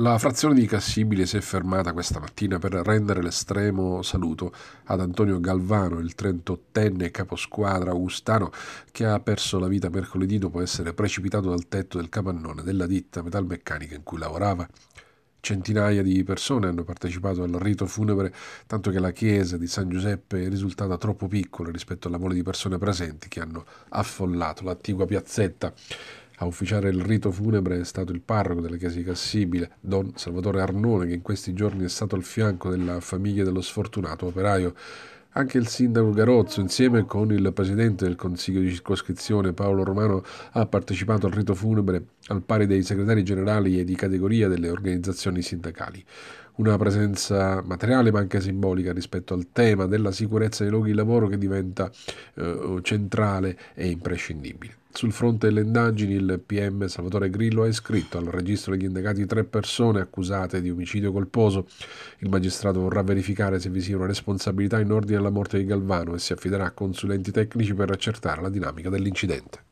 La frazione di Cassibile si è fermata questa mattina per rendere l'estremo saluto ad Antonio Galvano, il 38enne caposquadra augustano che ha perso la vita mercoledì dopo essere precipitato dal tetto del capannone della ditta metalmeccanica in cui lavorava. Centinaia di persone hanno partecipato al rito funebre, tanto che la chiesa di San Giuseppe è risultata troppo piccola rispetto alla mole di persone presenti che hanno affollato l'attigua piazzetta. A ufficiare il rito funebre è stato il parroco della chiesa di Cassibile, don Salvatore Arnone, che in questi giorni è stato al fianco della famiglia dello sfortunato operaio. Anche il sindaco Garozzo, insieme con il presidente del consiglio di circoscrizione Paolo Romano, ha partecipato al rito funebre al pari dei segretari generali e di categoria delle organizzazioni sindacali. Una presenza materiale ma anche simbolica rispetto al tema della sicurezza dei luoghi di lavoro che diventa eh, centrale e imprescindibile. Sul fronte delle indagini, il PM Salvatore Grillo ha iscritto al registro degli indagati tre persone accusate di omicidio colposo. Il magistrato vorrà verificare se vi sia una responsabilità in ordine alla morte di Galvano e si affiderà a consulenti tecnici per accertare la dinamica dell'incidente.